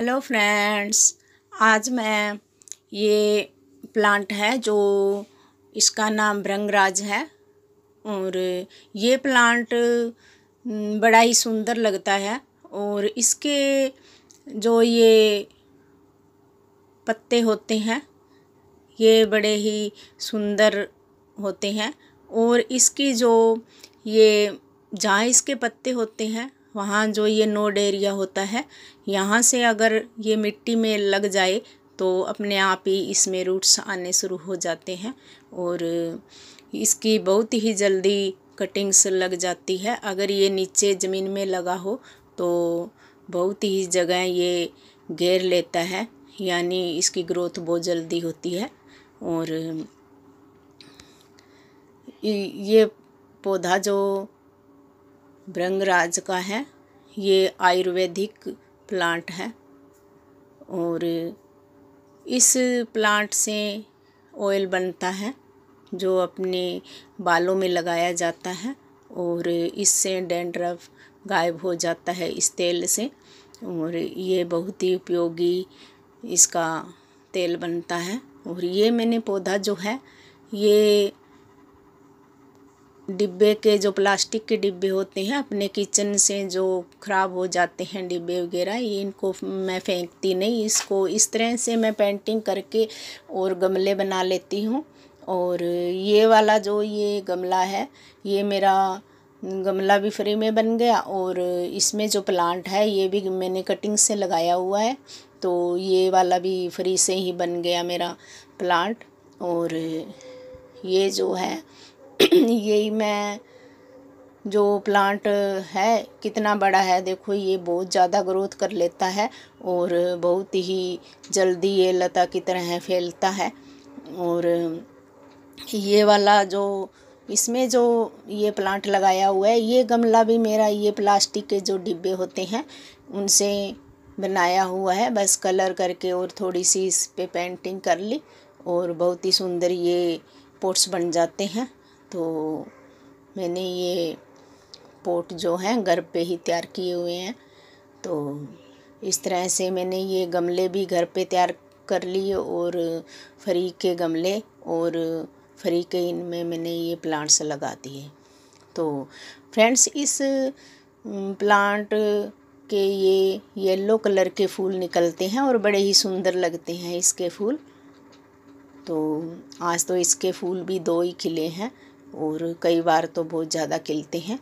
hello friends आज मैं ये प्लांट है जो इसका नाम ब्रंगराज है और ये प्लांट हम्म, बड़ा ही सुंदर लगता है और इसके जो ये पत्ते होते हैं ये बड़े ही सुंदर होते हैं और इसकी जो ये जहाँ इसके पत्ते होते हैं वहाँ जो ये नोड एरिया होता है यहाँ से अगर ये मिट्टी में लग जाए तो अपने आप ही इसमें रूट्स आने शुरू हो जाते हैं और इसकी बहुत ही जल्दी कटिंग्स लग जाती है अगर ये नीचे ज़मीन में लगा हो तो बहुत ही जगह ये घेर लेता है यानी इसकी ग्रोथ बहुत जल्दी होती है और ये पौधा जो भ्रंगराज का है ये आयुर्वेदिक प्लांट है और इस प्लांट से ऑयल बनता है जो अपने बालों में लगाया जाता है और इससे डेंड्रफ गायब हो जाता है इस तेल से और ये बहुत ही उपयोगी इसका तेल बनता है और ये मैंने पौधा जो है ये डिब्बे के जो प्लास्टिक के डिब्बे होते हैं अपने किचन से जो ख़राब हो जाते हैं डिब्बे वगैरह ये इनको मैं फेंकती नहीं इसको इस तरह से मैं पेंटिंग करके और गमले बना लेती हूँ और ये वाला जो ये गमला है ये मेरा गमला भी फ्री में बन गया और इसमें जो प्लांट है ये भी मैंने कटिंग से लगाया हुआ है तो ये वाला भी फ्री से ही बन गया मेरा प्लांट और ये जो है यही मैं जो प्लांट है कितना बड़ा है देखो ये बहुत ज़्यादा ग्रोथ कर लेता है और बहुत ही जल्दी ये लता की तरह फैलता है और ये वाला जो इसमें जो ये प्लांट लगाया हुआ है ये गमला भी मेरा ये प्लास्टिक के जो डिब्बे होते हैं उनसे बनाया हुआ है बस कलर करके और थोड़ी सी इस पे पेंटिंग कर ली और बहुत ही सुंदर ये पोट्स बन जाते हैं तो मैंने ये पोट जो हैं घर पे ही तैयार किए हुए हैं तो इस तरह से मैंने ये गमले भी घर पे तैयार कर लिए और फ्री के गमले और फ्री के इनमें मैंने ये प्लांट्स लगा दिए तो फ्रेंड्स इस प्लांट के ये येलो कलर के फूल निकलते हैं और बड़े ही सुंदर लगते हैं इसके फूल तो आज तो इसके फूल भी दो ही खिले हैं और कई बार तो बहुत ज़्यादा खिलते हैं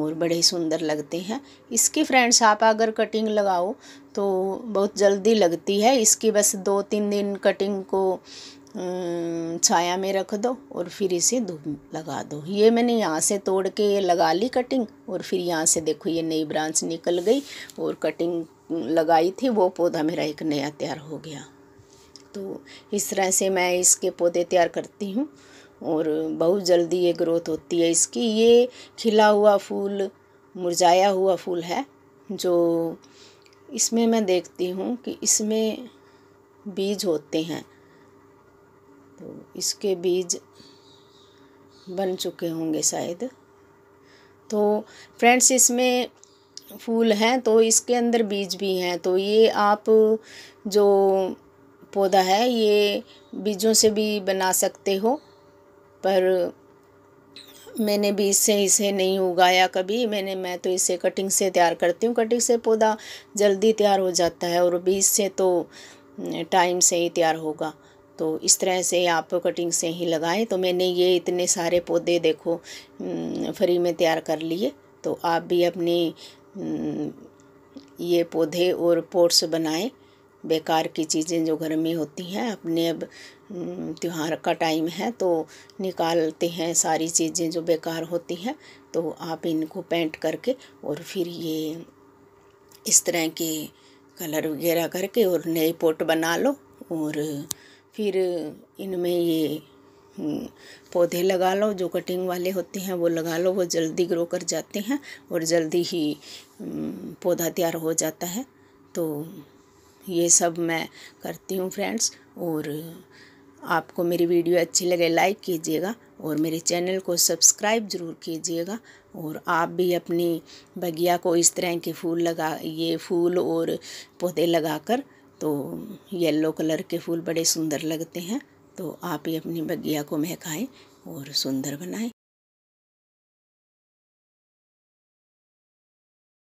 और बड़े ही सुंदर लगते हैं इसकी फ्रेंड्स आप अगर कटिंग लगाओ तो बहुत जल्दी लगती है इसकी बस दो तीन दिन कटिंग को छाया में रख दो और फिर इसे धूप लगा दो ये मैंने यहाँ से तोड़ के लगा ली कटिंग और फिर यहाँ से देखो ये नई ब्रांच निकल गई और कटिंग लगाई थी वो पौधा मेरा एक नया तैयार हो गया तो इस तरह से मैं इसके पौधे तैयार करती हूँ और बहुत जल्दी ये ग्रोथ होती है इसकी ये खिला हुआ फूल मुरझाया हुआ फूल है जो इसमें मैं देखती हूँ कि इसमें बीज होते हैं तो इसके बीज बन चुके होंगे शायद तो फ्रेंड्स इसमें फूल हैं तो इसके अंदर बीज भी हैं तो ये आप जो पौधा है ये बीजों से भी बना सकते हो पर मैंने बीज से इसे नहीं उगाया कभी मैंने मैं तो इसे कटिंग से तैयार करती हूँ कटिंग से पौधा जल्दी तैयार हो जाता है और बीज से तो टाइम से ही तैयार होगा तो इस तरह से आप कटिंग से ही लगाएं तो मैंने ये इतने सारे पौधे देखो फ्री में तैयार कर लिए तो आप भी अपने ये पौधे और पोट्स बनाएं बेकार की चीज़ें जो घर में होती हैं अपने अब हम्म, त्यौहार का टाइम है तो निकालते हैं सारी चीज़ें जो बेकार होती हैं तो आप इनको पेंट करके और फिर ये इस तरह के कलर वगैरह करके और नए पोट बना लो और फिर इनमें ये हम्म, पौधे लगा लो जो कटिंग वाले होते हैं वो लगा लो वो जल्दी ग्रो कर जाते हैं और जल्दी ही हम्म, पौधा तैयार हो जाता है तो ये सब मैं करती हूँ फ्रेंड्स और आपको मेरी वीडियो अच्छी लगे लाइक कीजिएगा और मेरे चैनल को सब्सक्राइब ज़रूर कीजिएगा और आप भी अपनी बगिया को इस तरह के फूल लगा ये फूल और पौधे लगाकर तो येलो कलर के फूल बड़े सुंदर लगते हैं तो आप ही अपनी बगिया को महकाएं और सुंदर बनाएं